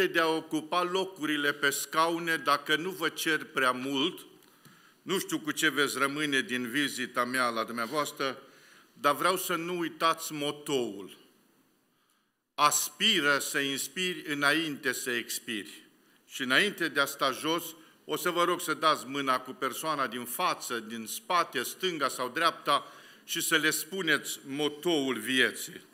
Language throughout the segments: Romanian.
înainte de a ocupa locurile pe scaune, dacă nu vă cer prea mult, nu știu cu ce veți rămâne din vizita mea la dumneavoastră, dar vreau să nu uitați motoul. Aspiră să inspiri înainte să expiri. Și înainte de a sta jos, o să vă rog să dați mâna cu persoana din față, din spate, stânga sau dreapta și să le spuneți motoul vieții.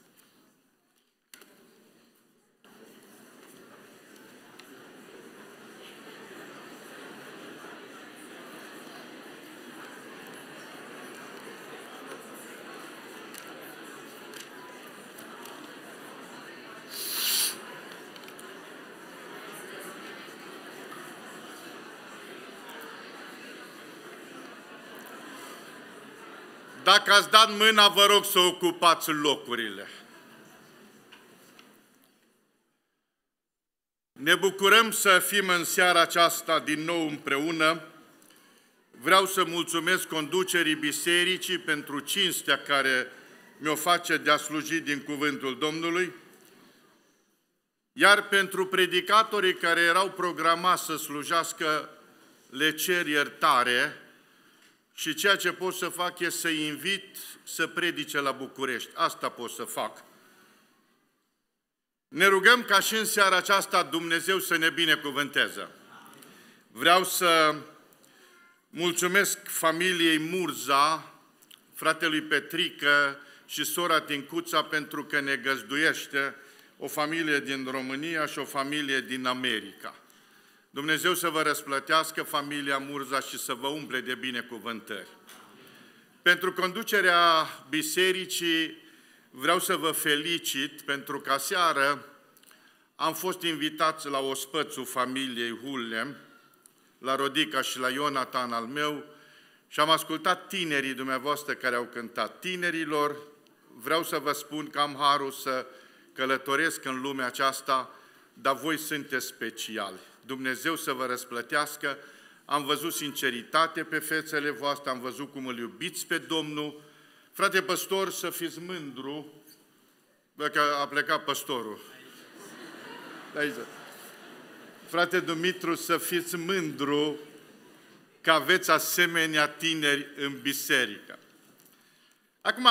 Dacă ați dat mâna, vă rog să ocupați locurile. Ne bucurăm să fim în seara aceasta din nou împreună. Vreau să mulțumesc conducerii bisericii pentru cinstea care mi-o face de a sluji din cuvântul Domnului, iar pentru predicatorii care erau programați să slujească, le cer iertare, și ceea ce pot să fac e să invit să predice la București. Asta pot să fac. Ne rugăm ca și în seara aceasta Dumnezeu să ne binecuvânteze. Vreau să mulțumesc familiei Murza, fratelui Petrică și sora Tincuța pentru că ne găzduiește o familie din România și o familie din America. Dumnezeu să vă răsplătească familia Murza și să vă umple de binecuvântări. Pentru conducerea bisericii vreau să vă felicit pentru că seară am fost invitați la ospățul familiei Hullem, la Rodica și la Ionatan al meu și am ascultat tinerii dumneavoastră care au cântat. Tinerilor, vreau să vă spun că am harul să călătoresc în lumea aceasta, dar voi sunteți speciali. Dumnezeu să vă răsplătească, am văzut sinceritate pe fețele voastre, am văzut cum îl iubiți pe Domnul. Frate păstor, să fiți mândru, că a plecat păstorul. Aici. Frate Dumitru, să fiți mândru că aveți asemenea tineri în biserică. Acum,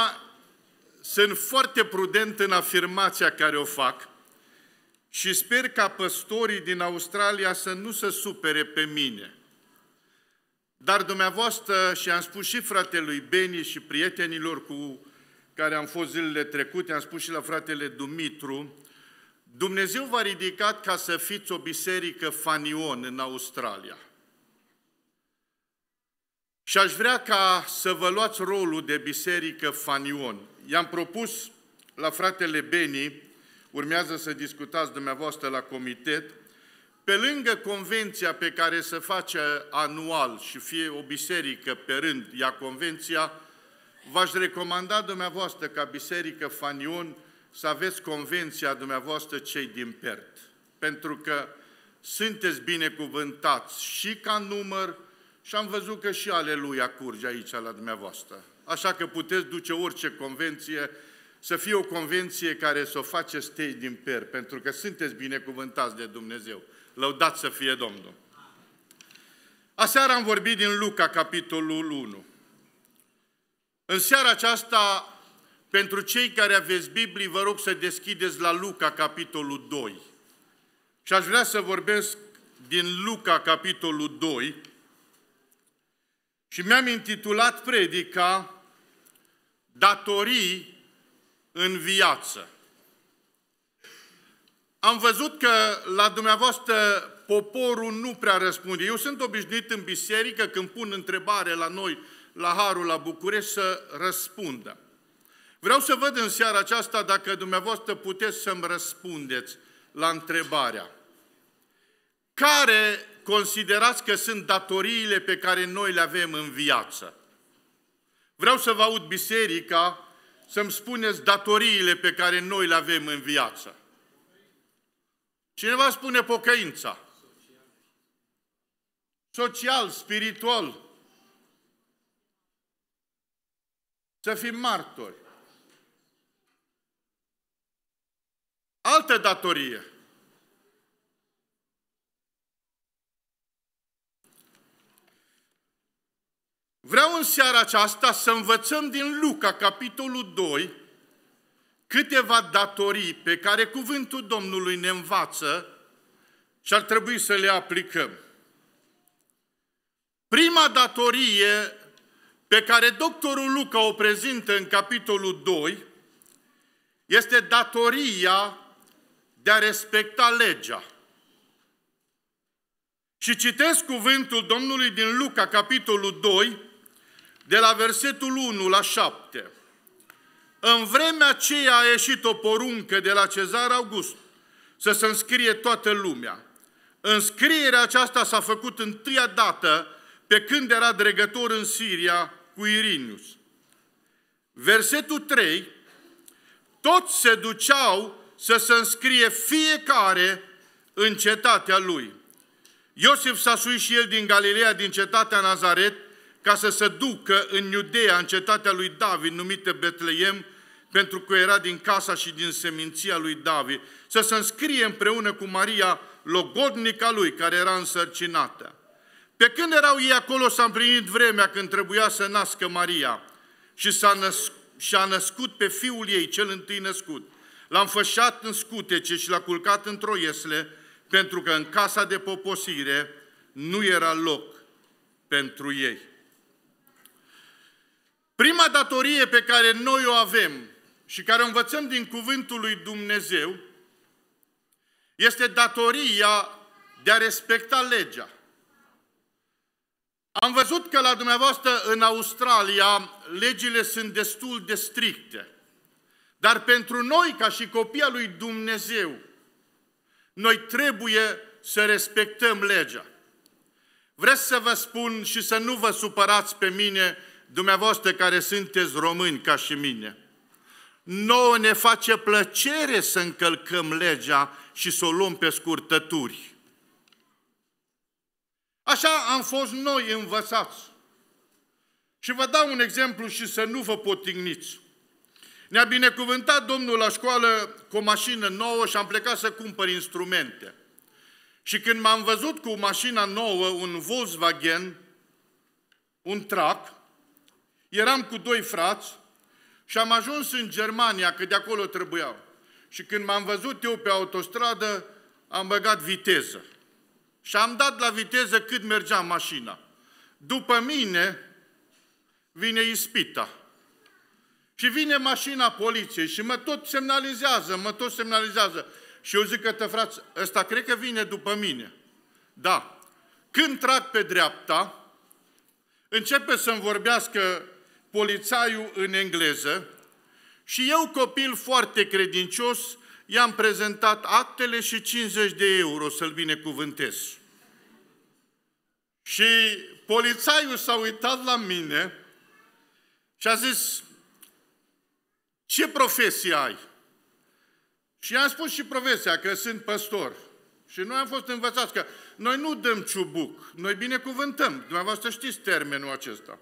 sunt foarte prudent în afirmația care o fac, și sper ca păstorii din Australia să nu se supere pe mine. Dar dumneavoastră, și am spus și fratelui Beni și prietenilor cu care am fost zilele trecute, am spus și la fratele Dumitru, Dumnezeu v-a ridicat ca să fiți o biserică fanion în Australia. Și aș vrea ca să vă luați rolul de biserică fanion. I-am propus la fratele Beni urmează să discutați dumneavoastră la comitet, pe lângă convenția pe care se face anual și fie o biserică pe rând ia convenția, v-aș recomanda dumneavoastră ca biserică Fanion să aveți convenția dumneavoastră cei din Pert. Pentru că sunteți binecuvântați și ca număr și am văzut că și aleluia curge aici la dumneavoastră. Așa că puteți duce orice convenție să fie o convenție care să o faceți tei din per, pentru că sunteți binecuvântați de Dumnezeu. Lăudați să fie Domnul! Aseară am vorbit din Luca, capitolul 1. În seara aceasta, pentru cei care aveți Biblie, vă rog să deschideți la Luca, capitolul 2. Și aș vrea să vorbesc din Luca, capitolul 2, și mi-am intitulat predica Datorii în viață. Am văzut că la dumneavoastră poporul nu prea răspunde. Eu sunt obișnuit în biserică, când pun întrebare la noi, la Harul, la București, să răspundă. Vreau să văd în seara aceasta dacă dumneavoastră puteți să-mi răspundeți la întrebarea. Care considerați că sunt datoriile pe care noi le avem în viață? Vreau să vă aud biserica să-mi spuneți datoriile pe care noi le avem în viață. Cineva spune pocăința. Social, spiritual. Să fim martori. Altă datorie. Vreau în seara aceasta să învățăm din Luca, capitolul 2, câteva datorii pe care cuvântul Domnului ne învață și ar trebui să le aplicăm. Prima datorie pe care doctorul Luca o prezintă în capitolul 2 este datoria de a respecta legea. Și citesc cuvântul Domnului din Luca, capitolul 2, de la versetul 1 la 7. În vremea aceea a ieșit o poruncă de la Cezar August să se înscrie toată lumea. Înscrierea aceasta s-a făcut întâia dată pe când era dregător în Siria cu Irinius. Versetul 3, toți se duceau să se înscrie fiecare în cetatea lui. Iosif s-a sui și el din Galileea, din cetatea Nazaret, ca să se ducă în Iudeea, în cetatea lui David, numită Betleem, pentru că era din casa și din seminția lui David, să se înscrie împreună cu Maria, logodnica lui, care era însărcinată. Pe când erau ei acolo, s-a împlinit vremea când trebuia să nască Maria și s-a născut, și-a născut pe fiul ei, cel întâi născut. L-a înfășat în scutece și l-a culcat în troiesle, pentru că în casa de poposire nu era loc pentru ei. Prima datorie pe care noi o avem și care o învățăm din cuvântul lui Dumnezeu este datoria de a respecta legea. Am văzut că la dumneavoastră în Australia legile sunt destul de stricte. Dar pentru noi, ca și copia lui Dumnezeu, noi trebuie să respectăm legea. Vreți să vă spun și să nu vă supărați pe mine dumneavoastră care sunteți români ca și mine, nouă ne face plăcere să încălcăm legea și să o luăm pe scurtături. Așa am fost noi învățați. Și vă dau un exemplu și să nu vă potigniți. Ne-a binecuvântat Domnul la școală cu o mașină nouă și am plecat să cumpăr instrumente. Și când m-am văzut cu mașina nouă, un Volkswagen, un trac, Eram cu doi frați și am ajuns în Germania, că de acolo trebuiau. Și când m-am văzut eu pe autostradă, am băgat viteză. Și am dat la viteză cât mergea mașina. După mine vine ispita. Și vine mașina poliției și mă tot semnalizează, mă tot semnalizează. Și eu zic că, te frați, ăsta cred că vine după mine. Da. Când trag pe dreapta, începe să-mi vorbească polițaiul în engleză și eu, copil foarte credincios, i-am prezentat actele și 50 de euro să-l binecuvântez. Și polițaiul s-a uitat la mine și a zis, ce profesie ai? Și am spus și profesia, că sunt păstor. Și noi am fost învățați că noi nu dăm ciubuc, noi binecuvântăm. Dumneavoastră știți termenul acesta.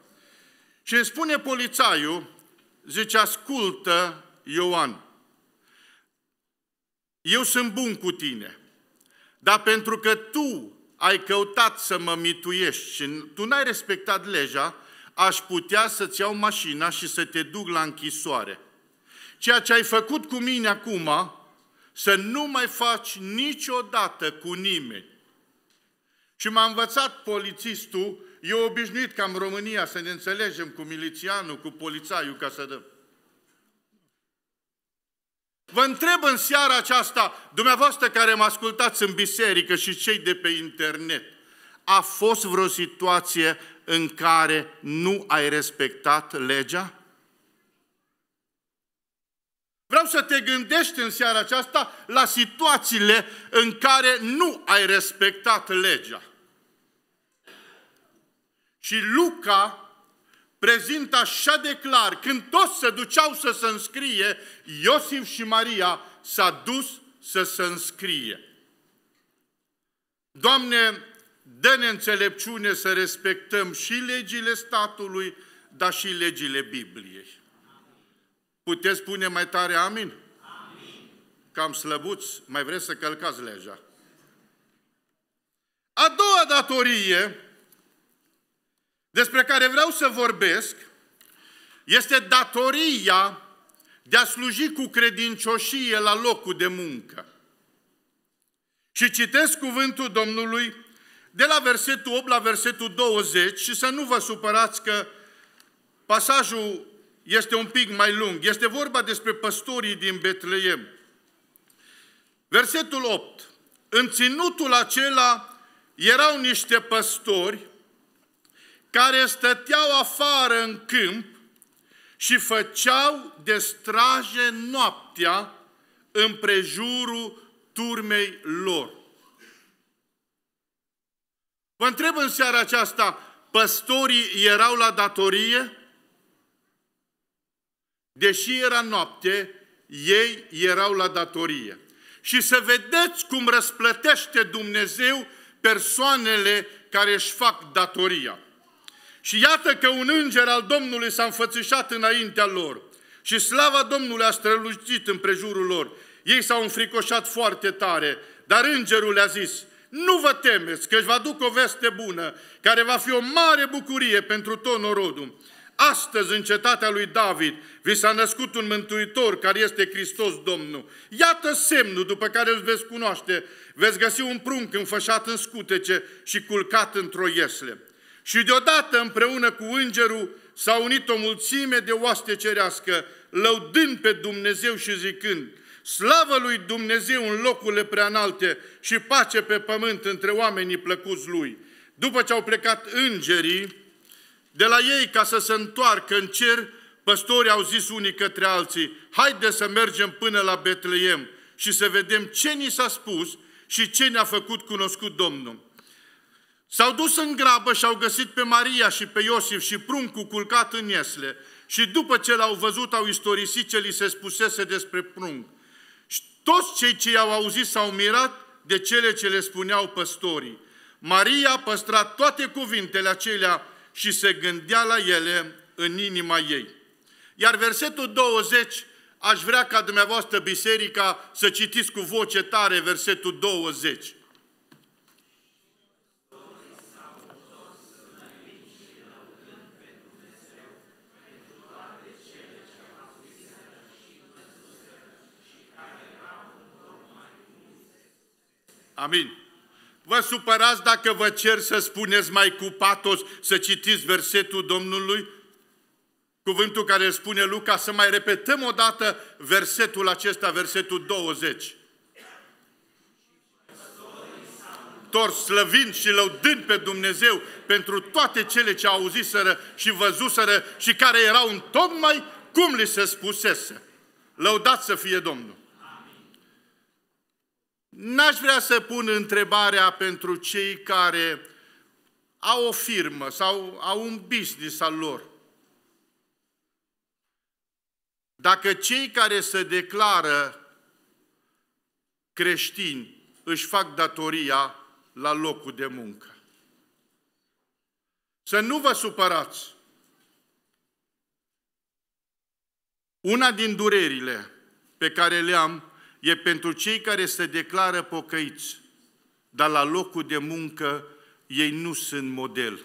Și îmi spune polițaiul, zice, ascultă Ioan, eu sunt bun cu tine, dar pentru că tu ai căutat să mă mituiești și tu n-ai respectat legea, aș putea să-ți iau mașina și să te duc la închisoare. Ceea ce ai făcut cu mine acum, să nu mai faci niciodată cu nimeni. Și m-a învățat polițistul E obișnuit ca în România să ne înțelegem cu milițianul, cu polițaiul ca să dăm. Vă întreb în seara aceasta, dumneavoastră care mă ascultați în biserică și cei de pe internet, a fost vreo situație în care nu ai respectat legea? Vreau să te gândești în seara aceasta la situațiile în care nu ai respectat legea. Și Luca prezintă așa de clar, când toți se duceau să se înscrie, Iosif și Maria s-a dus să se înscrie. Doamne, dă-ne înțelepciune să respectăm și legile statului, dar și legile Bibliei. Puteți spune mai tare amin? Amin. Cam slăbuți, mai vreți să călcați legea. A doua datorie despre care vreau să vorbesc este datoria de a sluji cu credincioșie la locul de muncă. Și citesc cuvântul Domnului de la versetul 8 la versetul 20 și să nu vă supărați că pasajul este un pic mai lung. Este vorba despre păstorii din Betleem. Versetul 8. În ținutul acela erau niște păstori care stăteau afară în câmp și făceau de straje noaptea prejurul turmei lor. Vă întreb în seara aceasta, păstorii erau la datorie? Deși era noapte, ei erau la datorie. Și să vedeți cum răsplătește Dumnezeu persoanele care își fac datoria. Și iată că un înger al Domnului s-a înfățișat înaintea lor și slava Domnului a strălucit prejurul lor. Ei s-au înfricoșat foarte tare, dar îngerul le-a zis, nu vă temeți că își va duc o veste bună, care va fi o mare bucurie pentru tot norodul. Astăzi, în cetatea lui David, vi s-a născut un mântuitor care este Hristos Domnul. Iată semnul după care îl veți cunoaște. Veți găsi un prunc înfășat în scutece și culcat într-o iesle. Și deodată împreună cu îngerul s-a unit o mulțime de oaste cerească, lăudând pe Dumnezeu și zicând, slavă lui Dumnezeu în locurile preanalte și pace pe pământ între oamenii plăcuți lui. După ce au plecat îngerii, de la ei ca să se întoarcă în cer, păstorii au zis unii către alții, haide să mergem până la Betleem și să vedem ce ni s-a spus și ce ne-a făcut cunoscut Domnul. S-au dus în grabă și au găsit pe Maria și pe Iosif și pruncul culcat în iesle. Și după ce l-au văzut, au istorisit ce li se spusese despre prunc. Și toți cei ce i-au auzit s-au mirat de cele ce le spuneau păstorii. Maria păstra toate cuvintele acelea și se gândea la ele în inima ei. Iar versetul 20, aș vrea ca dumneavoastră biserica să citiți cu voce tare versetul 20. Amin. Vă supărați dacă vă cer să spuneți mai cu patos, să citiți versetul Domnului? Cuvântul care spune Luca, să mai repetăm o dată versetul acesta, versetul 20. Tor slăvind și lăudând pe Dumnezeu pentru toate cele ce auziseră și văzuseră și care erau în tocmai cum li se spusese. Lăudați să fie Domnul! N-aș vrea să pun întrebarea pentru cei care au o firmă sau au un business al lor. Dacă cei care se declară creștini își fac datoria la locul de muncă. Să nu vă supărați. Una din durerile pe care le am e pentru cei care se declară pocăiți, dar la locul de muncă ei nu sunt model.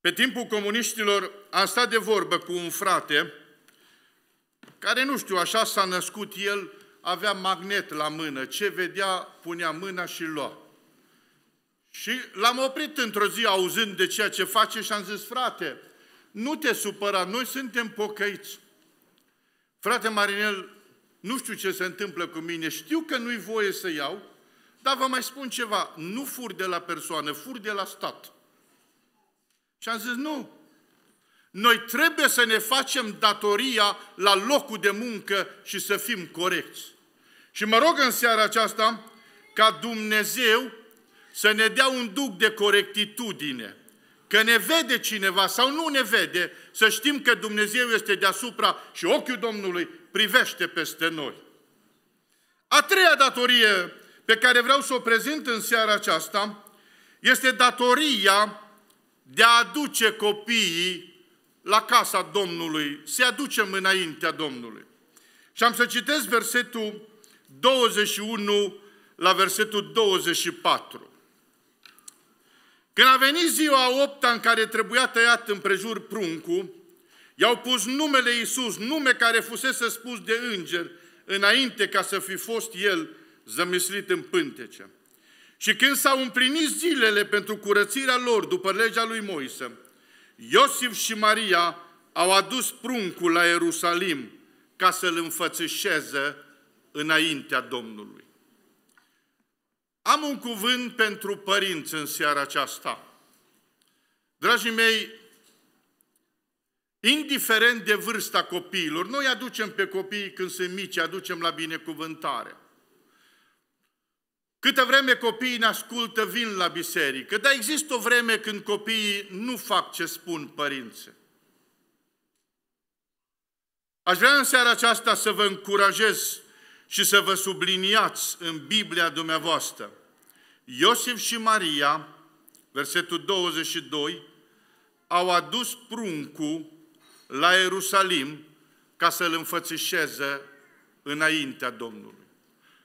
Pe timpul comuniștilor am stat de vorbă cu un frate care, nu știu, așa s-a născut el, avea magnet la mână, ce vedea, punea mâna și lua. Și l-am oprit într-o zi auzind de ceea ce face și am zis, frate, nu te supăra, noi suntem pocăiți. Frate Marinel, nu știu ce se întâmplă cu mine, știu că nu-i voie să iau, dar vă mai spun ceva, nu fur de la persoană, fur de la stat. Și am zis, nu, noi trebuie să ne facem datoria la locul de muncă și să fim corecți. Și mă rog în seara aceasta ca Dumnezeu să ne dea un duc de corectitudine. Că ne vede cineva sau nu ne vede, să știm că Dumnezeu este deasupra și ochiul Domnului privește peste noi. A treia datorie pe care vreau să o prezint în seara aceasta este datoria de a aduce copiii la casa Domnului, să-i aducem înaintea Domnului. Și am să citesc versetul 21 la versetul 24. Când a venit ziua a opta în care trebuia tăiat împrejur pruncul, I-au pus numele Iisus, nume care fusese spus de înger, înainte ca să fi fost el zămislit în pântece. Și când s-au împlinit zilele pentru curățirea lor după legea lui Moise, Iosif și Maria au adus pruncul la Ierusalim ca să-l înfățișeze înaintea Domnului. Am un cuvânt pentru părinți în seara aceasta. Dragii mei, Indiferent de vârsta copiilor, noi aducem pe copiii când sunt mici, aducem la binecuvântare. Câte vreme copiii ne ascultă, vin la biserică, dar există o vreme când copiii nu fac ce spun părinții. Aș vrea în seara aceasta să vă încurajez și să vă subliniați în Biblia dumneavoastră. Iosif și Maria, versetul 22, au adus pruncul la Ierusalim ca să-L înfățișeze înaintea Domnului.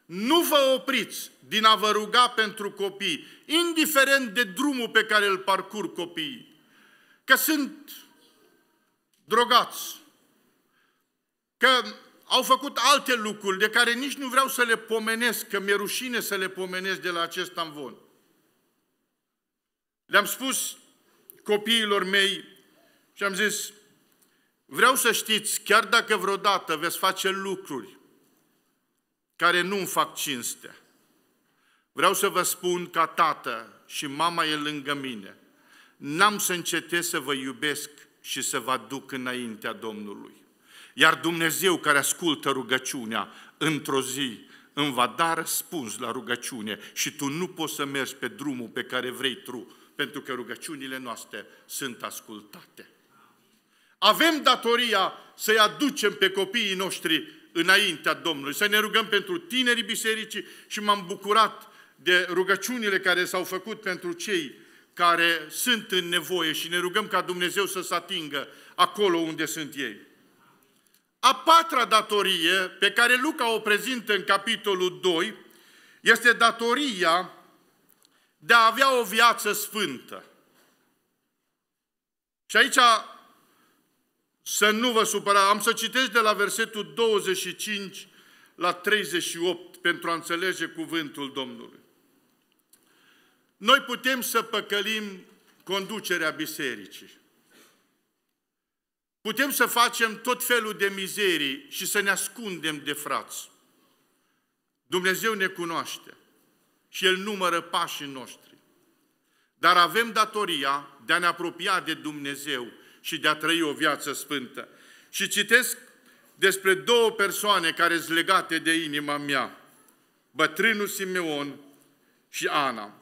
Nu vă opriți din a vă ruga pentru copii, indiferent de drumul pe care îl parcur copiii. Că sunt drogați, că au făcut alte lucruri de care nici nu vreau să le pomenesc, că mi-e rușine să le pomenesc de la acest amvon. Le-am spus copiilor mei și am zis, Vreau să știți, chiar dacă vreodată veți face lucruri care nu îmi fac cinste, vreau să vă spun ca tată și mama e lângă mine, n-am să încetez să vă iubesc și să vă duc înaintea Domnului. Iar Dumnezeu care ascultă rugăciunea, într-o zi îmi va da răspuns la rugăciune și tu nu poți să mergi pe drumul pe care vrei tu, pentru că rugăciunile noastre sunt ascultate. Avem datoria să-i aducem pe copiii noștri înaintea Domnului, să ne rugăm pentru tinerii bisericii și m-am bucurat de rugăciunile care s-au făcut pentru cei care sunt în nevoie și ne rugăm ca Dumnezeu să se atingă acolo unde sunt ei. A patra datorie pe care Luca o prezintă în capitolul 2 este datoria de a avea o viață sfântă. Și aici să nu vă supăra. Am să citesc de la versetul 25 la 38 pentru a înțelege cuvântul Domnului. Noi putem să păcălim conducerea bisericii. Putem să facem tot felul de mizerii și să ne ascundem de frați. Dumnezeu ne cunoaște și El numără pașii noștri. Dar avem datoria de a ne apropia de Dumnezeu și de a trăi o viață sfântă. Și citesc despre două persoane care sunt legate de inima mea, bătrânul Simeon și Ana.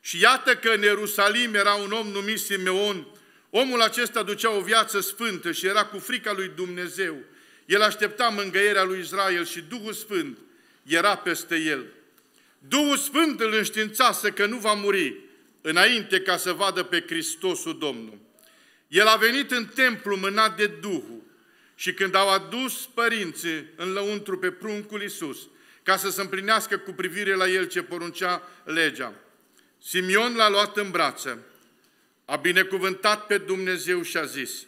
Și iată că în Ierusalim era un om numit Simeon, omul acesta ducea o viață sfântă și era cu frica lui Dumnezeu. El aștepta mângăierea lui Israel și Duhul Sfânt era peste el. Duhul Sfânt îl înștiințase că nu va muri înainte ca să vadă pe Hristosul Domnul. El a venit în templu mânat de Duhul și când au adus părinții în lăuntru pe pruncul Iisus, ca să se împlinească cu privire la el ce poruncea legea. Simion l-a luat în brață, a binecuvântat pe Dumnezeu și a zis,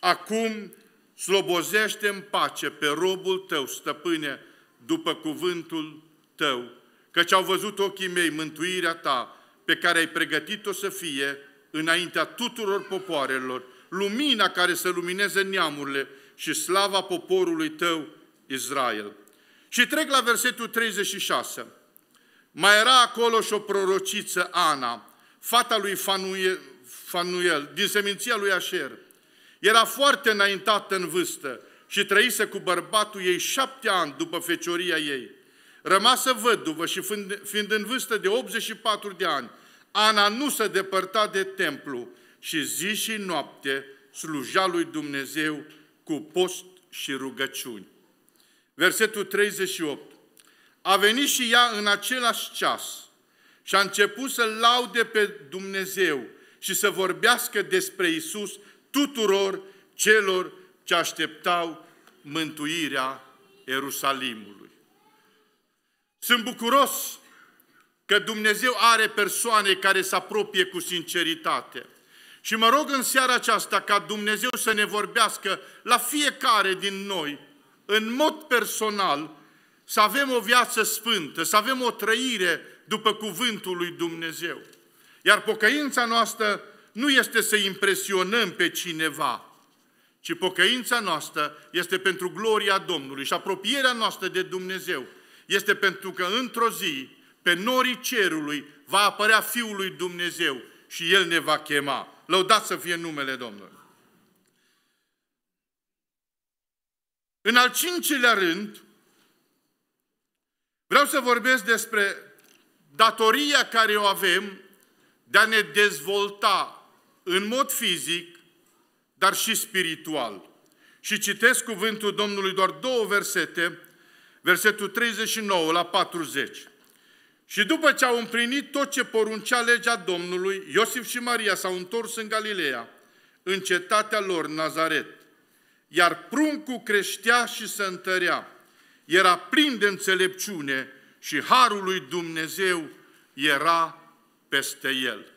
Acum slobozește în pace pe robul tău, stăpâne, după cuvântul tău, căci au văzut ochii mei mântuirea ta, pe care ai pregătit-o să fie înaintea tuturor popoarelor, lumina care să lumineze neamurile și slava poporului tău, Israel. Și trec la versetul 36. Mai era acolo și o prorociță, Ana, fata lui Fanuel, Fanuel din seminția lui Așer. Era foarte înaintată în vârstă și trăise cu bărbatul ei șapte ani după fecioria ei. Rămasă văduvă și fiind în vârstă de 84 de ani, Ana nu se depărta de templu și zi și noapte sluja lui Dumnezeu cu post și rugăciuni. Versetul 38. A venit și ea în același ceas și a început să laude pe Dumnezeu și să vorbească despre Isus tuturor celor ce așteptau mântuirea Ierusalimului. Sunt bucuros că Dumnezeu are persoane care se apropie cu sinceritate. Și mă rog în seara aceasta ca Dumnezeu să ne vorbească la fiecare din noi, în mod personal, să avem o viață sfântă, să avem o trăire după cuvântul lui Dumnezeu. Iar pocăința noastră nu este să impresionăm pe cineva, ci pocăința noastră este pentru gloria Domnului și apropierea noastră de Dumnezeu este pentru că într-o zi pe norii cerului va apărea Fiul lui Dumnezeu și El ne va chema. Lăudați să fie numele Domnului. În al cincilea rând, vreau să vorbesc despre datoria care o avem de a ne dezvolta în mod fizic, dar și spiritual. Și citesc cuvântul Domnului doar două versete, versetul 39 la 40. Și după ce au împlinit tot ce poruncea legea Domnului, Iosif și Maria s-au întors în Galileea, în cetatea lor, Nazaret. Iar pruncul creștea și se întărea. Era plin de înțelepciune și harul lui Dumnezeu era peste el.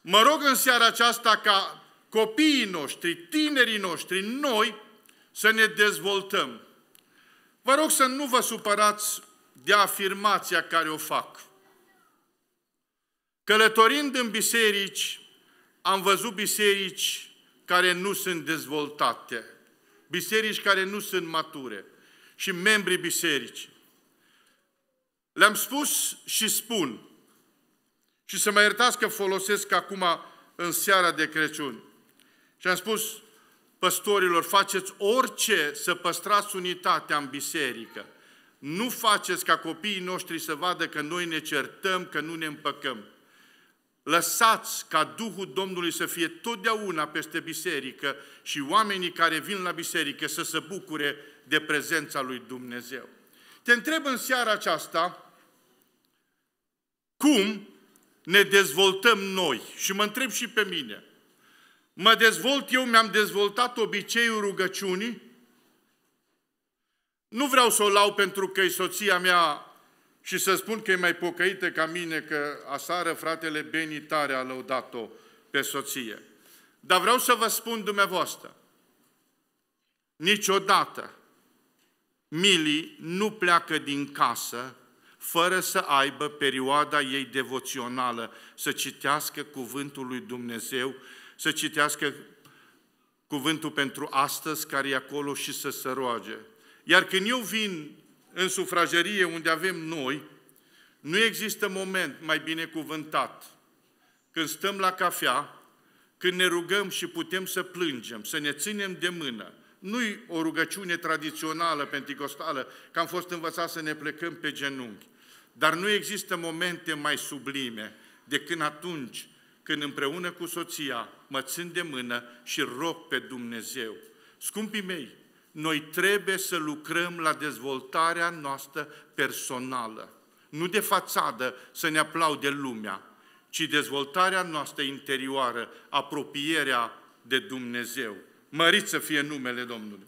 Mă rog în seara aceasta ca copiii noștri, tinerii noștri, noi, să ne dezvoltăm. Vă rog să nu vă supărați de afirmația care o fac. Călătorind în biserici, am văzut biserici care nu sunt dezvoltate, biserici care nu sunt mature și membrii bisericii. Le-am spus și spun, și să mă iertați că folosesc acum în seara de Crăciun. Și am spus păstorilor, faceți orice să păstrați unitatea în biserică. Nu faceți ca copiii noștri să vadă că noi ne certăm, că nu ne împăcăm. Lăsați ca Duhul Domnului să fie totdeauna peste biserică și oamenii care vin la biserică să se bucure de prezența lui Dumnezeu. Te întreb în seara aceasta cum ne dezvoltăm noi și mă întreb și pe mine. Mă dezvolt eu, mi-am dezvoltat obiceiul rugăciunii, nu vreau să o lau pentru că e soția mea și să spun că e mai pocăită ca mine, că asară fratele Beni tare a lăudat-o pe soție. Dar vreau să vă spun dumneavoastră, niciodată Mili nu pleacă din casă fără să aibă perioada ei devoțională, să citească cuvântul lui Dumnezeu, să citească cuvântul pentru astăzi care e acolo și să se roage. Iar când eu vin în sufragerie unde avem noi, nu există moment mai binecuvântat când stăm la cafea, când ne rugăm și putem să plângem, să ne ținem de mână. Nu-i o rugăciune tradițională pentecostală, că am fost învățați să ne plecăm pe genunchi. Dar nu există momente mai sublime decât atunci când împreună cu soția mă țin de mână și rog pe Dumnezeu. Scumpii mei, noi trebuie să lucrăm la dezvoltarea noastră personală. Nu de fațadă să ne aplaude lumea, ci dezvoltarea noastră interioară, apropierea de Dumnezeu. Măriți să fie numele Domnului.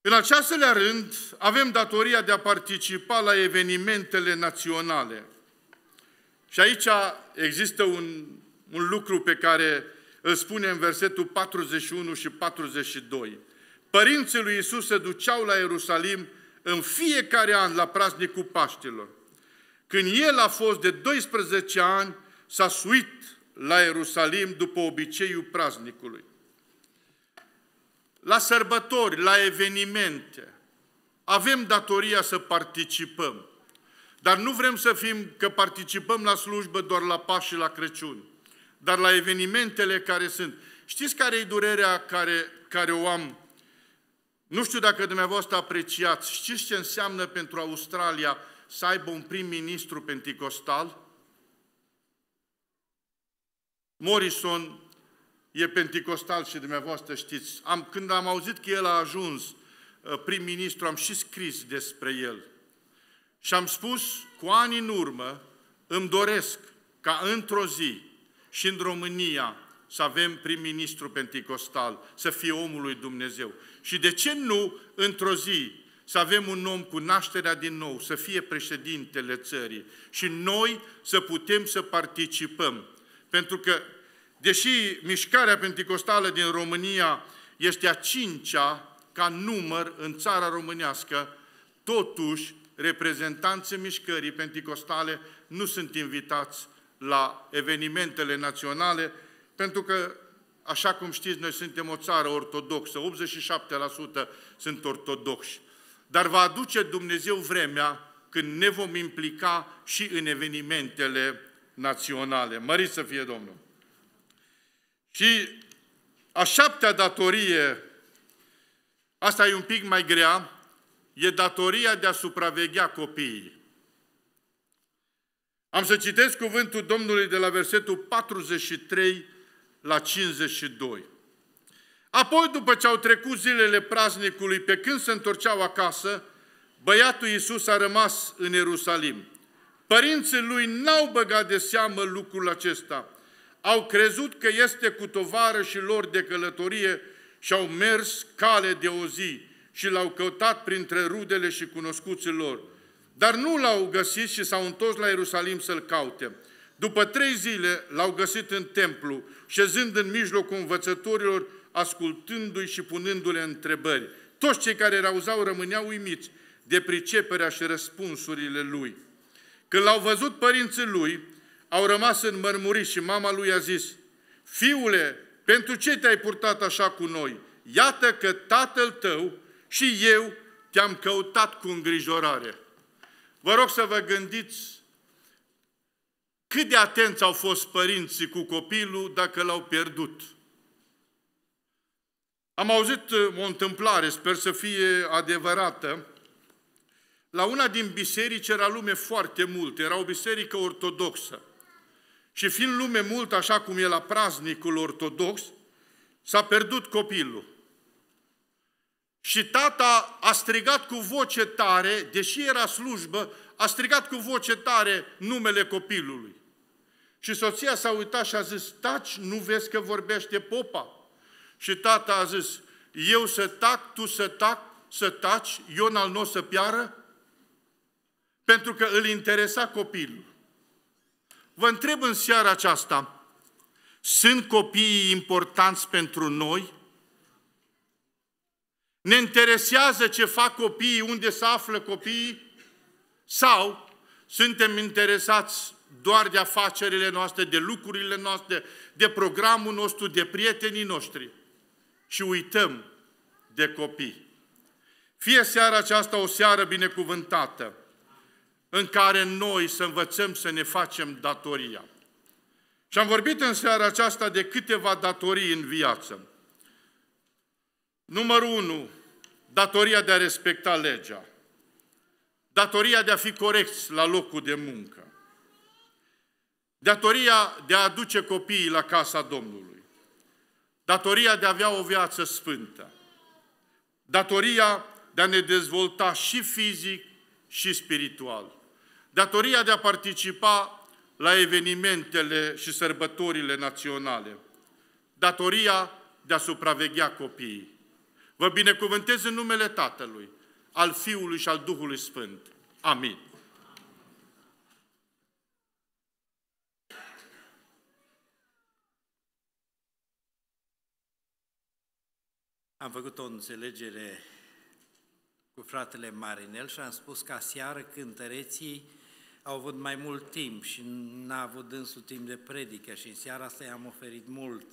În al șaselea rând, avem datoria de a participa la evenimentele naționale. Și aici există un, un lucru pe care îl spune în versetul 41 și 42. Părinții lui Isus se duceau la Ierusalim în fiecare an la praznicul Paștilor. Când el a fost de 12 ani, s-a suit la Ierusalim după obiceiul praznicului. La sărbători, la evenimente, avem datoria să participăm. Dar nu vrem să fim că participăm la slujbă doar la Paști și la Crăciun dar la evenimentele care sunt. Știți care e durerea care, care o am? Nu știu dacă dumneavoastră apreciați. Știți ce înseamnă pentru Australia să aibă un prim-ministru penticostal? Morrison e penticostal și dumneavoastră știți. Am, când am auzit că el a ajuns uh, prim-ministru, am și scris despre el. Și am spus cu ani în urmă, îmi doresc ca într-o zi și în România să avem prim-ministru pentecostal, să fie omul lui Dumnezeu. Și de ce nu într-o zi să avem un om cu nașterea din nou, să fie președintele țării și noi să putem să participăm. Pentru că, deși mișcarea pentecostală din România este a cincea ca număr în țara românească, totuși reprezentanții mișcării pentecostale nu sunt invitați la evenimentele naționale, pentru că, așa cum știți, noi suntem o țară ortodoxă, 87% sunt ortodoxi. Dar va aduce Dumnezeu vremea când ne vom implica și în evenimentele naționale. Măriți să fie Domnul! Și a șaptea datorie, asta e un pic mai grea, e datoria de a supraveghea copiii. Am să citesc cuvântul Domnului de la versetul 43 la 52. Apoi, după ce au trecut zilele praznicului, pe când se întorceau acasă, băiatul Iisus a rămas în Ierusalim. Părinții lui n-au băgat de seamă lucrul acesta. Au crezut că este cu tovară și lor de călătorie și au mers cale de o zi și l-au căutat printre rudele și cunoscuții lor. Dar nu l-au găsit și s-au întors la Ierusalim să-l caute. După trei zile l-au găsit în templu, șezând în mijlocul învățătorilor, ascultându-i și punându-le întrebări. Toți cei care rauzau rămâneau uimiți de priceperea și răspunsurile lui. Când l-au văzut părinții lui, au rămas în mărmuri și mama lui a zis, Fiule, pentru ce te-ai purtat așa cu noi? Iată că tatăl tău și eu te-am căutat cu îngrijorare. Vă rog să vă gândiți cât de atenți au fost părinții cu copilul dacă l-au pierdut. Am auzit uh, o întâmplare, sper să fie adevărată. La una din biserici era lume foarte mult, era o biserică ortodoxă. Și fiind lume mult, așa cum e la praznicul ortodox, s-a pierdut copilul. Și tata a strigat cu voce tare, deși era slujbă, a strigat cu voce tare numele copilului. Și soția s-a uitat și a zis, taci, nu vezi că vorbește popa? Și tata a zis, eu să tac, tu să tac, să taci, Ion al nostru să piară? Pentru că îl interesa copilul. Vă întreb în seara aceasta, sunt copiii importanți pentru noi? Ne interesează ce fac copiii, unde se află copiii? Sau suntem interesați doar de afacerile noastre, de lucrurile noastre, de programul nostru, de prietenii noștri și uităm de copii. Fie seara aceasta o seară binecuvântată în care noi să învățăm să ne facem datoria. Și am vorbit în seara aceasta de câteva datorii în viață. Numărul 1. Datoria de a respecta legea. Datoria de a fi corecți la locul de muncă. Datoria de a aduce copiii la casa Domnului. Datoria de a avea o viață sfântă. Datoria de a ne dezvolta și fizic și spiritual. Datoria de a participa la evenimentele și sărbătorile naționale. Datoria de a supraveghea copiii. Vă binecuvântez în numele Tatălui, al Fiului și al Duhului Sfânt. Amin. Am făcut o înțelegere cu fratele Marinel și am spus că seară cântăreții au avut mai mult timp și n-a avut dânsul timp de predică și în seara asta i-am oferit mult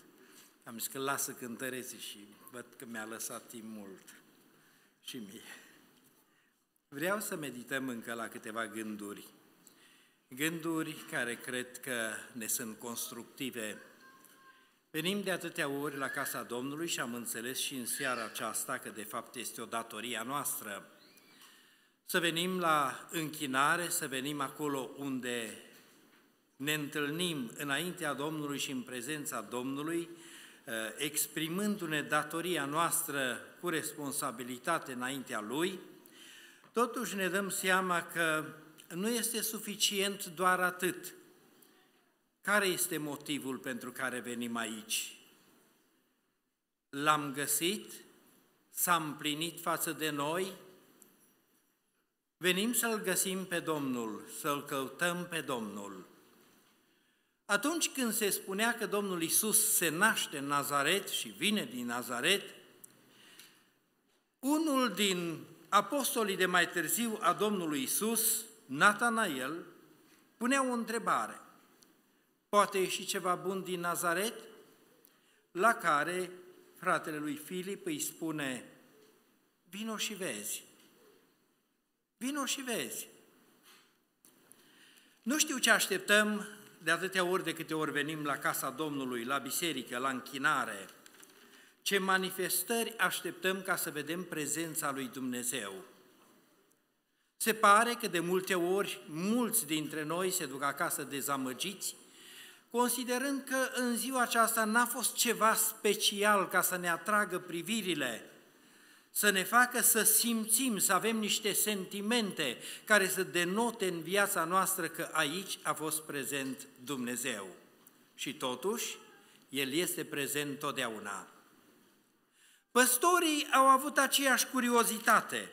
am zis că lasă cântăreții și văd că mi-a lăsat timp mult și mie. Vreau să medităm încă la câteva gânduri. Gânduri care cred că ne sunt constructive. Venim de atâtea ori la Casa Domnului și am înțeles și în seara aceasta că de fapt este o datoria noastră. Să venim la închinare, să venim acolo unde ne întâlnim înaintea Domnului și în prezența Domnului, Eh, exprimându-ne datoria noastră cu responsabilitate înaintea Lui, totuși ne dăm seama că nu este suficient doar atât. Care este motivul pentru care venim aici? L-am găsit? S-a împlinit față de noi? Venim să-L găsim pe Domnul, să-L căutăm pe Domnul. Atunci când se spunea că Domnul Isus se naște în Nazaret și vine din Nazaret, unul din apostolii de mai târziu a Domnului Isus, Natanael, punea o întrebare. Poate ieși ceva bun din Nazaret? La care fratele lui Filip îi spune, vino și vezi. Vino și vezi. Nu știu ce așteptăm de atâtea ori de câte ori venim la casa Domnului, la biserică, la închinare, ce manifestări așteptăm ca să vedem prezența lui Dumnezeu. Se pare că de multe ori mulți dintre noi se duc acasă dezamăgiți, considerând că în ziua aceasta n-a fost ceva special ca să ne atragă privirile, să ne facă să simțim, să avem niște sentimente care să denote în viața noastră că aici a fost prezent Dumnezeu. Și totuși, El este prezent totdeauna. Păstorii au avut aceeași curiozitate.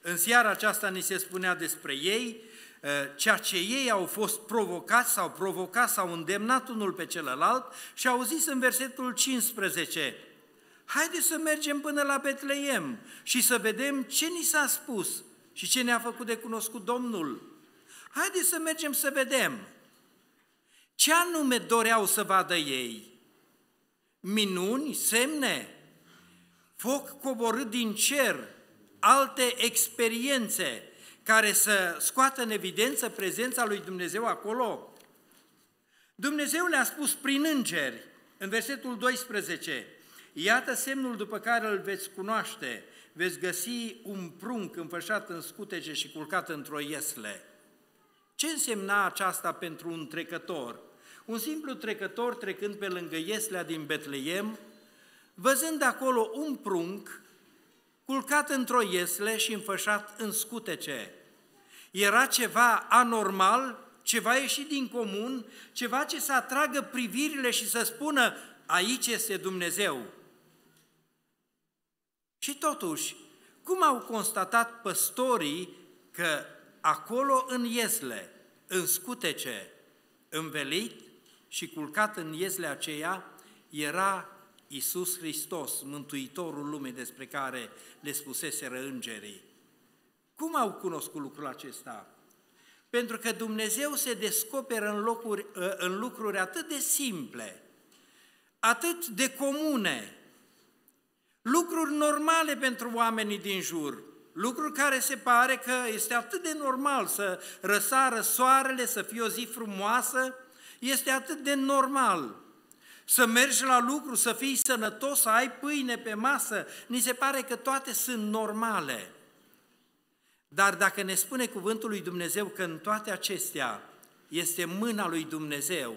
În seara aceasta ni se spunea despre ei, ă, ceea ce ei au fost provocați sau provocați sau îndemnat unul pe celălalt și au zis în versetul 15, haideți să mergem până la Betleem și să vedem ce ni s-a spus și ce ne-a făcut de cunoscut Domnul. Haideți să mergem să vedem ce anume doreau să vadă ei. Minuni, semne, foc coborât din cer, alte experiențe care să scoată în evidență prezența lui Dumnezeu acolo. Dumnezeu le-a spus prin îngeri, în versetul 12, Iată semnul după care îl veți cunoaște, veți găsi un prunc înfășat în scutece și culcat într-o iesle. Ce însemna aceasta pentru un trecător? Un simplu trecător trecând pe lângă ieslea din Betleem, văzând acolo un prunc culcat într-o iesle și înfășat în scutece. Era ceva anormal, ceva ieșit din comun, ceva ce să atragă privirile și să spună, aici este Dumnezeu. Și totuși, cum au constatat păstorii că acolo în iesle, în scutece, învelit și culcat în iesle aceea, era Isus Hristos, Mântuitorul lumii despre care le spuseseră îngerii. Cum au cunoscut lucrul acesta? Pentru că Dumnezeu se descoperă în, locuri, în lucruri atât de simple, atât de comune, lucruri normale pentru oamenii din jur, lucruri care se pare că este atât de normal să răsară soarele, să fie o zi frumoasă, este atât de normal să mergi la lucru, să fii sănătos, să ai pâine pe masă, ni se pare că toate sunt normale. Dar dacă ne spune cuvântul lui Dumnezeu că în toate acestea este mâna lui Dumnezeu,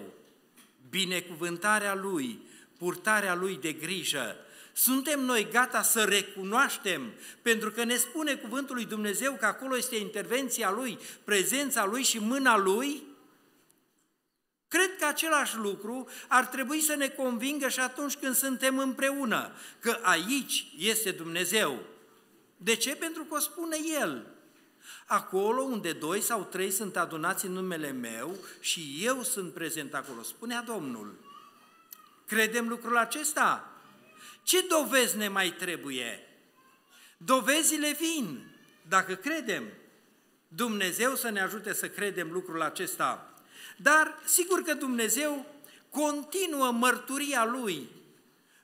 binecuvântarea lui, purtarea lui de grijă, suntem noi gata să recunoaștem, pentru că ne spune cuvântul lui Dumnezeu că acolo este intervenția Lui, prezența Lui și mâna Lui? Cred că același lucru ar trebui să ne convingă și atunci când suntem împreună, că aici este Dumnezeu. De ce? Pentru că o spune El. Acolo unde doi sau trei sunt adunați în numele meu și eu sunt prezent acolo, spunea Domnul. Credem lucrul acesta? Ce dovezi ne mai trebuie? Dovezile vin, dacă credem. Dumnezeu să ne ajute să credem lucrul acesta. Dar sigur că Dumnezeu continuă mărturia Lui,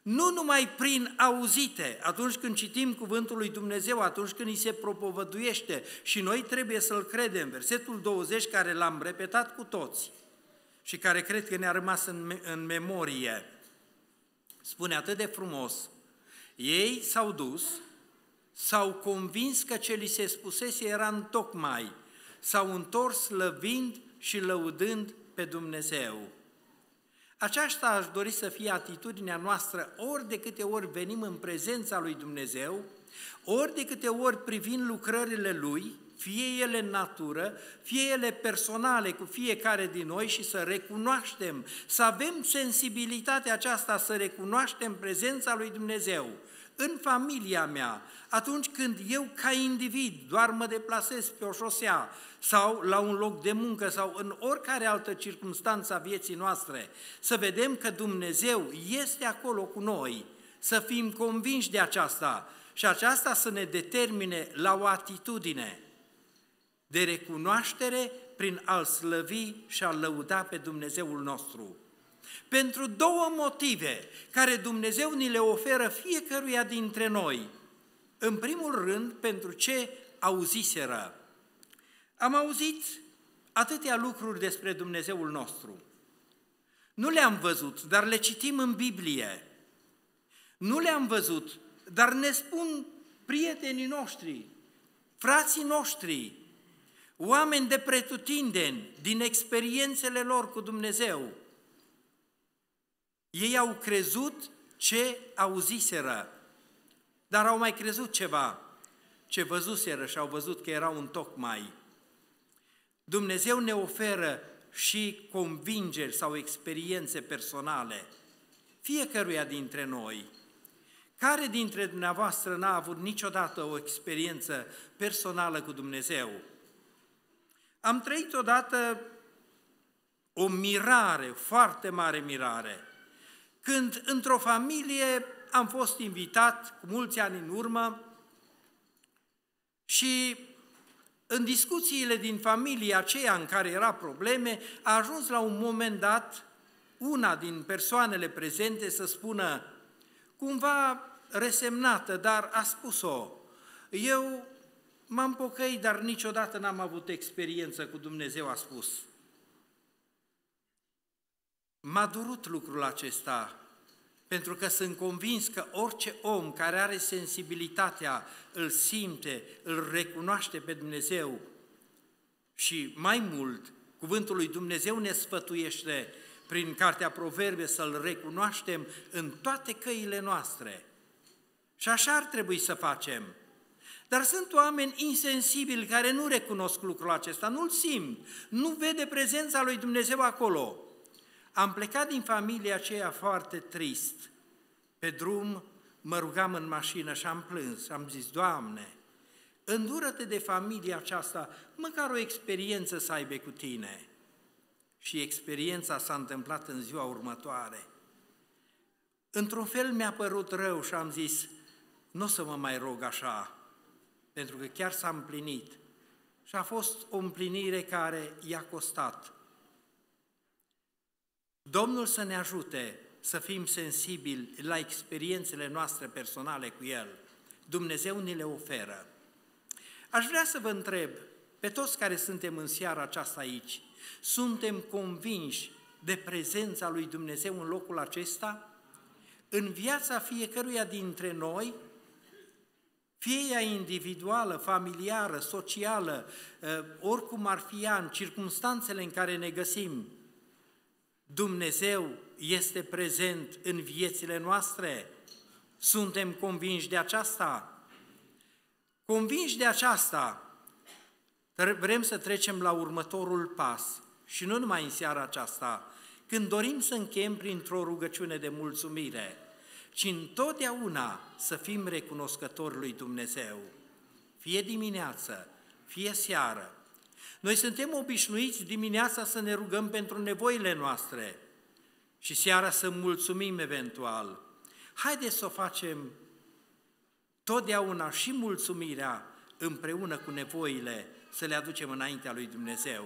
nu numai prin auzite, atunci când citim cuvântul lui Dumnezeu, atunci când îi se propovăduiește și noi trebuie să-L credem. Versetul 20 care l-am repetat cu toți și care cred că ne-a rămas în, în memorie, Spune atât de frumos, ei s-au dus, s-au convins că ce li se spusese era în tocmai, s-au întors slăvind și lăudând pe Dumnezeu. Aceasta aș dori să fie atitudinea noastră ori de câte ori venim în prezența lui Dumnezeu, ori de câte ori privim lucrările Lui, fie ele natură, fie ele personale cu fiecare din noi și să recunoaștem, să avem sensibilitatea aceasta, să recunoaștem prezența lui Dumnezeu în familia mea, atunci când eu ca individ doar mă deplasez pe o șosea sau la un loc de muncă sau în oricare altă circunstanță a vieții noastre, să vedem că Dumnezeu este acolo cu noi, să fim convinși de aceasta și aceasta să ne determine la o atitudine de recunoaștere prin a-L slăvi și a lăuda pe Dumnezeul nostru. Pentru două motive care Dumnezeu ni le oferă fiecăruia dintre noi. În primul rând, pentru ce auziseră. Am auzit atâtea lucruri despre Dumnezeul nostru. Nu le-am văzut, dar le citim în Biblie. Nu le-am văzut, dar ne spun prietenii noștri, frații noștri, oameni de pretutindeni, din experiențele lor cu Dumnezeu. Ei au crezut ce auziseră, dar au mai crezut ceva, ce văzuseră și au văzut că era un tocmai. Dumnezeu ne oferă și convingeri sau experiențe personale fiecăruia dintre noi. Care dintre dumneavoastră n-a avut niciodată o experiență personală cu Dumnezeu? Am trăit odată o mirare, foarte mare mirare, când într-o familie am fost invitat cu mulți ani în urmă și în discuțiile din familie aceea în care era probleme, a ajuns la un moment dat una din persoanele prezente să spună, cumva resemnată, dar a spus-o, eu M-am pocăit, dar niciodată n-am avut experiență cu Dumnezeu, a spus. M-a durut lucrul acesta, pentru că sunt convins că orice om care are sensibilitatea îl simte, îl recunoaște pe Dumnezeu și mai mult, cuvântul lui Dumnezeu ne sfătuiește prin Cartea Proverbe să-L recunoaștem în toate căile noastre. Și așa ar trebui să facem – dar sunt oameni insensibili care nu recunosc lucrul acesta, nu-l simt, nu vede prezența lui Dumnezeu acolo. Am plecat din familia aceea foarte trist. Pe drum mă rugam în mașină și am plâns, am zis, Doamne, îndură-te de familia aceasta, măcar o experiență să aibă cu Tine. Și experiența s-a întâmplat în ziua următoare. Într-un fel mi-a părut rău și am zis, nu o să mă mai rog așa, pentru că chiar s-a împlinit. Și a fost o împlinire care i-a costat. Domnul să ne ajute să fim sensibili la experiențele noastre personale cu El. Dumnezeu ne le oferă. Aș vrea să vă întreb, pe toți care suntem în seara aceasta aici, suntem convinși de prezența lui Dumnezeu în locul acesta? În viața fiecăruia dintre noi fie ea individuală, familiară, socială, ă, oricum ar fi ea, în circunstanțele în care ne găsim, Dumnezeu este prezent în viețile noastre. Suntem convinși de aceasta? Convinși de aceasta, vrem să trecem la următorul pas și nu numai în seara aceasta, când dorim să încheiem printr-o rugăciune de mulțumire ci întotdeauna să fim recunoscători lui Dumnezeu, fie dimineață, fie seară. Noi suntem obișnuiți dimineața să ne rugăm pentru nevoile noastre și seara să mulțumim eventual. Haideți să o facem totdeauna și mulțumirea împreună cu nevoile să le aducem înaintea lui Dumnezeu.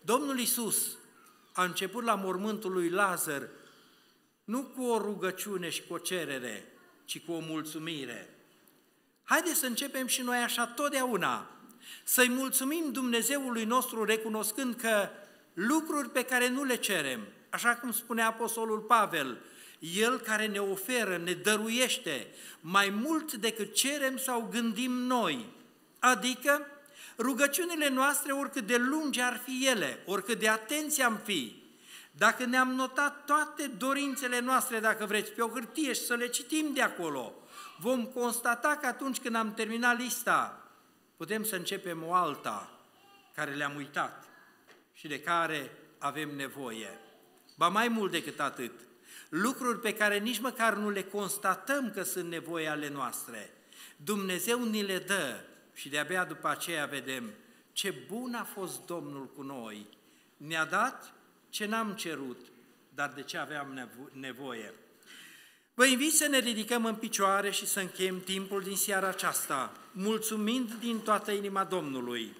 Domnul Isus a început la mormântul lui Lazar nu cu o rugăciune și cu o cerere, ci cu o mulțumire. Haideți să începem și noi așa totdeauna, să-i mulțumim Dumnezeului nostru recunoscând că lucruri pe care nu le cerem, așa cum spune Apostolul Pavel, El care ne oferă, ne dăruiește mai mult decât cerem sau gândim noi, adică rugăciunile noastre, oricât de lungi ar fi ele, oricât de atenți am fi, dacă ne-am notat toate dorințele noastre, dacă vreți, pe o hârtie și să le citim de acolo, vom constata că atunci când am terminat lista, putem să începem o alta care le-am uitat și de care avem nevoie. Ba mai mult decât atât, lucruri pe care nici măcar nu le constatăm că sunt nevoie ale noastre, Dumnezeu ni le dă și de-abia după aceea vedem ce bun a fost Domnul cu noi. Ne-a dat ce n-am cerut, dar de ce aveam nevoie. Vă invit să ne ridicăm în picioare și să încheiem timpul din seara aceasta, mulțumind din toată inima Domnului.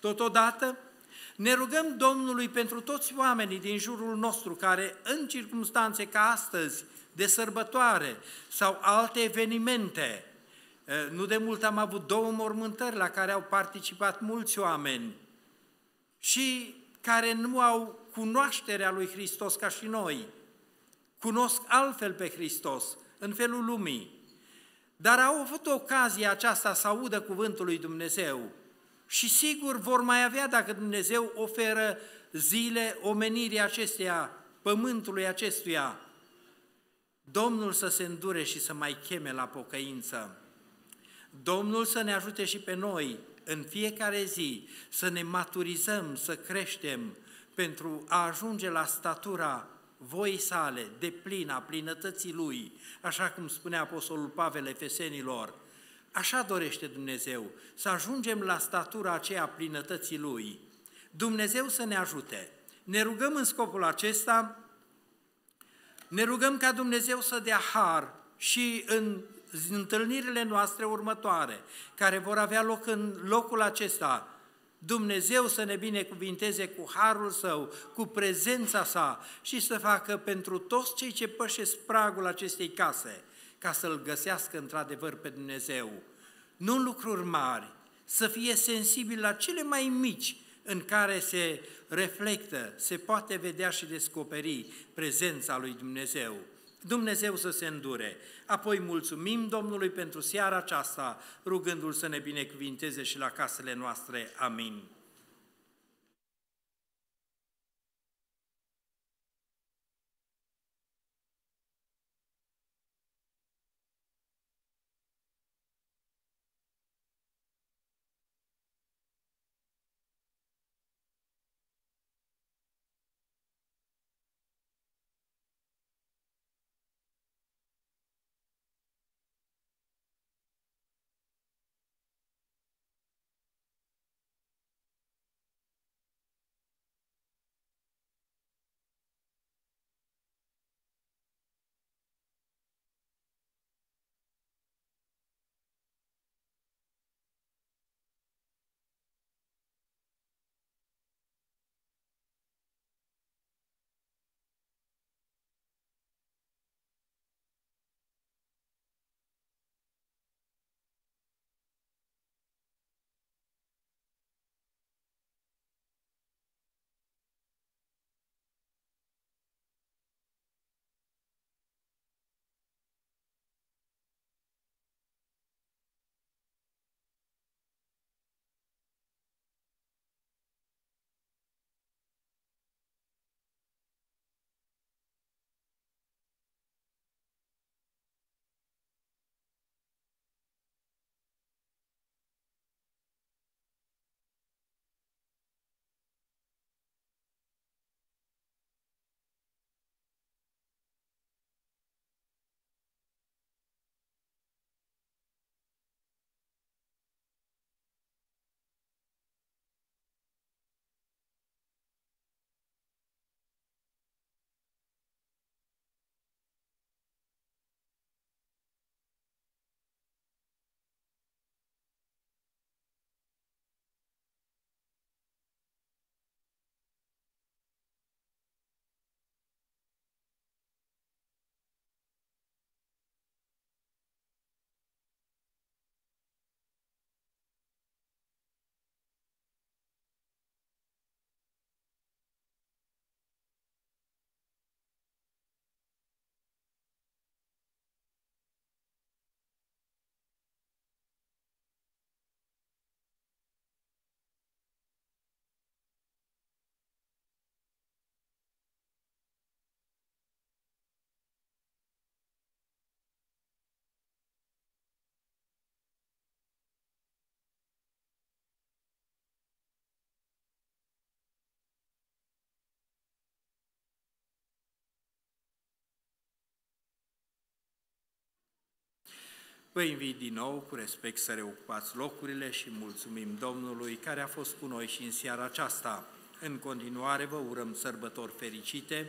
Totodată, ne rugăm Domnului pentru toți oamenii din jurul nostru care, în circunstanțe ca astăzi, de sărbătoare sau alte evenimente, nu de mult am avut două mormântări la care au participat mulți oameni și care nu au cunoașterea lui Hristos ca și noi, cunosc altfel pe Hristos, în felul lumii, dar au avut ocazia aceasta să audă cuvântul lui Dumnezeu și sigur vor mai avea dacă Dumnezeu oferă zile omenirii acesteia, pământului acestuia, Domnul să se îndure și să mai cheme la pocăință. Domnul să ne ajute și pe noi în fiecare zi să ne maturizăm, să creștem pentru a ajunge la statura voi sale, de a plinătății Lui, așa cum spune Apostolul Pavel Efesenilor, așa dorește Dumnezeu, să ajungem la statura aceea plinătății Lui. Dumnezeu să ne ajute. Ne rugăm în scopul acesta, ne rugăm ca Dumnezeu să dea har și în întâlnirile noastre următoare, care vor avea loc în locul acesta, Dumnezeu să ne binecuvinteze cu harul său, cu prezența sa și să facă pentru toți cei ce pășesc pragul acestei case, ca să-L găsească într-adevăr pe Dumnezeu. Nu în lucruri mari, să fie sensibil la cele mai mici în care se reflectă, se poate vedea și descoperi prezența lui Dumnezeu. Dumnezeu să se îndure. Apoi mulțumim Domnului pentru seara aceasta, rugându-L să ne binecuvinteze și la casele noastre. Amin. Vă invit din nou cu respect să reocupați locurile și mulțumim Domnului care a fost cu noi și în seara aceasta. În continuare vă urăm sărbători fericite,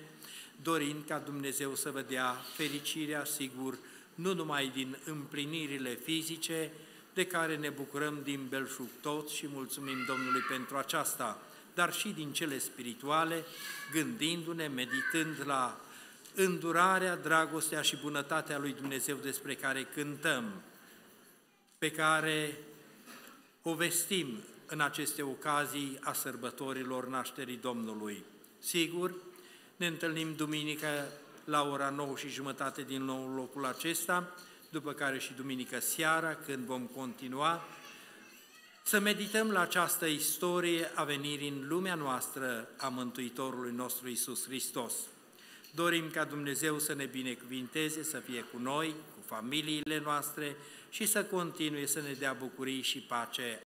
dorind ca Dumnezeu să vă dea fericirea, sigur, nu numai din împlinirile fizice, de care ne bucurăm din belșug tot și mulțumim Domnului pentru aceasta, dar și din cele spirituale, gândindu-ne, meditând la îndurarea, dragostea și bunătatea lui Dumnezeu despre care cântăm, pe care o vestim în aceste ocazii a sărbătorilor nașterii Domnului. Sigur, ne întâlnim duminică la ora 9 și jumătate din nou locul acesta, după care și duminică seara, când vom continua, să medităm la această istorie a venirii în lumea noastră a Mântuitorului nostru Isus Hristos. Dorim ca Dumnezeu să ne binecuvinteze, să fie cu noi, cu familiile noastre și să continue să ne dea bucurii și pace.